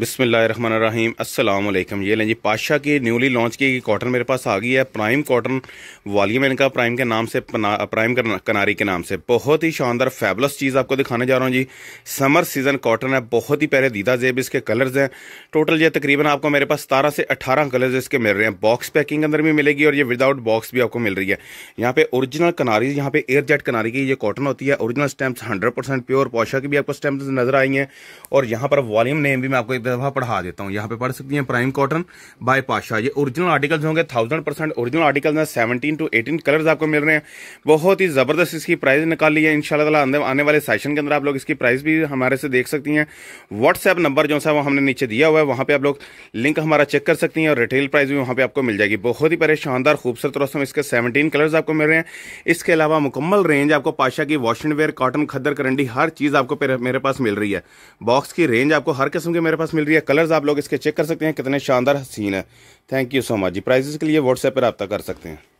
बिसमीम अल्लाम ये लें जी पाशा की न्यूली लॉन्च की गई कॉटन मेरे पास आ गई है प्राइम कॉटन वॉल्यूम इनका प्राइम के नाम से प्राइम कनारी के नाम से बहुत ही शानदार फैबलस चीज़ आपको दिखाने जा रहा हूँ जी समर सीज़न कॉटन है बहुत ही प्यारे दीदा जेब इसके कलर्स हैं टोटल ये तकरीबन आपको मेरे पास सतारह से अठारह कलर्स इसके मिल रहे हैं बॉक्स पैकिंग अंदर भी मिलेगी और ये विदाउट बॉक्स भी आपको मिल रही है यहाँ पे ओरिजिनल कनारी यहाँ पे एयर जेट कनारी की ये कॉटन होती है original stamp hundred pure Pasha की भी आपको स्टैम्प नजर आई हैं और यहाँ पर वॉल्यूम नेम भी मैं आपको दफा पढ़ा देता हूँ यहाँ पे पढ़ सकती हैं प्राइम कॉटन बाय पाशा ये ओरिजिनल आर्टिकल्स होंगे थाउजेंड परसेंट ओरिजिनल आर्टिकल हैं सेवनटीन टू एटीन कलर्स आपको मिल रहे हैं बहुत ही ज़बरदस्त इसकी प्राइस निकाल ली है इनशाला आने वाले सेशन के अंदर आप लोग इसकी प्राइस भी हमारे से देख सकती हैं व्हाट्सएप नंबर जो सा वो हमने नीचे दिया हुआ है वहाँ पर आप लोग लिंक हमारा चेक कर सकती हैं और रिटेल प्राइस भी वहाँ पर आपको मिल जाएगी बहुत ही पहले शानदार खूबसूरत रोस्तम इसके सेवनटीन कलर्स आपको मिल रहे हैं इसके अलावा मुकम्मल रेंज आपको पाशा की वॉश एंड वेयर कॉटन खदर करंडी हर चीज़ आपको मेरे पास मिल रही है बॉक्स की रेंज आपको हर किस्म के मेरे पास मिल रही है कलर्स आप लोग इसके चेक कर सकते हैं कितने शानदार सीन है थैंक यू सो मच जी प्राइजेस के लिए व्हाट्सएप पर रबता कर सकते हैं